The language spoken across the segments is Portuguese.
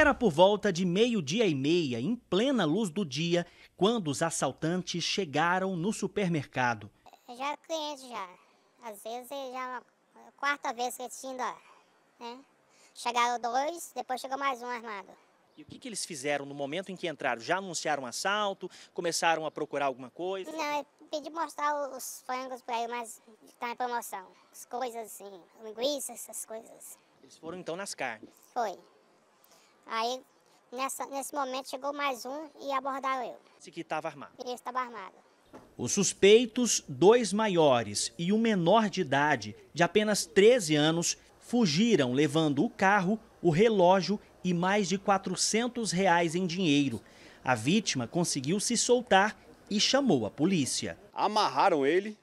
Era por volta de meio-dia e meia, em plena luz do dia, quando os assaltantes chegaram no supermercado. Já cliente já. Às vezes é já a quarta vez que eles tinham né? Chegaram dois, depois chegou mais um armado. E o que, que eles fizeram no momento em que entraram? Já anunciaram um assalto? Começaram a procurar alguma coisa? Não, pedi mostrar os frangos para ele, mas tá em promoção. As coisas assim, linguiças, essas coisas. Eles foram então nas carnes? Foi. Aí, nessa, nesse momento, chegou mais um e abordaram eu. Esse que estava armado? Ele estava armado. Os suspeitos, dois maiores e um menor de idade, de apenas 13 anos, fugiram levando o carro, o relógio e mais de 400 reais em dinheiro. A vítima conseguiu se soltar e chamou a polícia. Amarraram ele,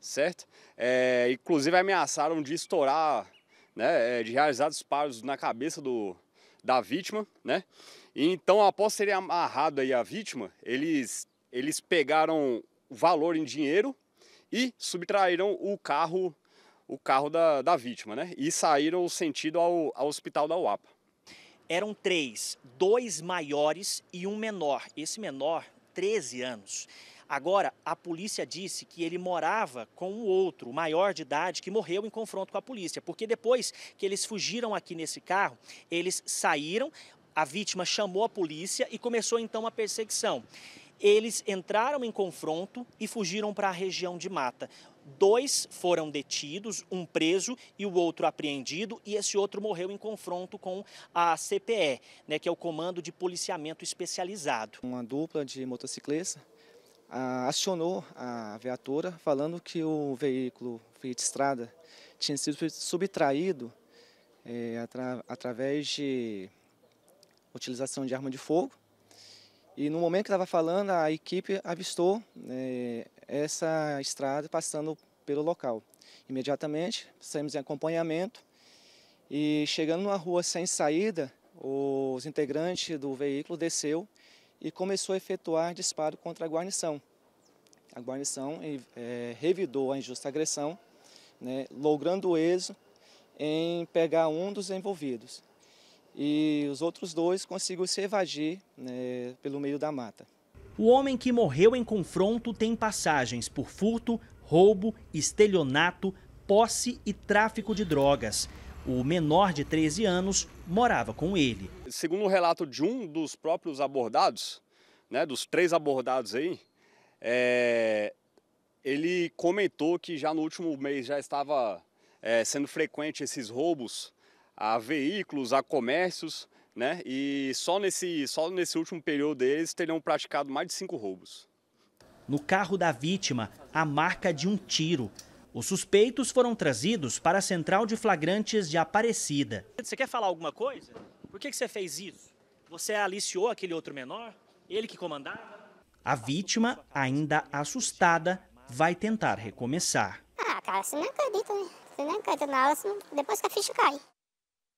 certo? É, inclusive ameaçaram de estourar, né, é, de realizar disparos na cabeça do, da vítima, né? E então, após serem amarrado aí a vítima, eles, eles pegaram o valor em dinheiro e subtraíram o carro o carro da, da vítima, né? E saíram sentido ao, ao hospital da UAPA. Eram três, dois maiores e um menor. Esse menor, 13 anos. Agora, a polícia disse que ele morava com o outro, maior de idade, que morreu em confronto com a polícia, porque depois que eles fugiram aqui nesse carro, eles saíram, a vítima chamou a polícia e começou então a perseguição. Eles entraram em confronto e fugiram para a região de mata. Dois foram detidos, um preso e o outro apreendido, e esse outro morreu em confronto com a CPE, né, que é o Comando de Policiamento Especializado. Uma dupla de motociclistas acionou a viatura falando que o veículo Fiat estrada tinha sido subtraído é, atra, através de utilização de arma de fogo. E no momento que estava falando, a equipe avistou é, essa estrada passando pelo local. Imediatamente saímos em acompanhamento e chegando numa rua sem saída, os integrantes do veículo desceu e começou a efetuar disparo contra a guarnição. A guarnição é, revidou a injusta agressão, né, logrando êxito em pegar um dos envolvidos. E os outros dois conseguiram se evadir né, pelo meio da mata. O homem que morreu em confronto tem passagens por furto, roubo, estelionato, posse e tráfico de drogas. O menor de 13 anos morava com ele. Segundo o relato de um dos próprios abordados, né, dos três abordados aí, é, ele comentou que já no último mês já estava é, sendo frequente esses roubos a veículos, a comércios, né? E só nesse, só nesse último período eles teriam praticado mais de cinco roubos. No carro da vítima, a marca de um tiro. Os suspeitos foram trazidos para a central de flagrantes de Aparecida. Você quer falar alguma coisa? Por que, você fez isso? Você aliciou aquele outro menor? Ele que comandava? A vítima, ainda assustada, vai tentar recomeçar. Ah, cara, você não acredita, né? Você não acredita na aula, depois que a ficha cai.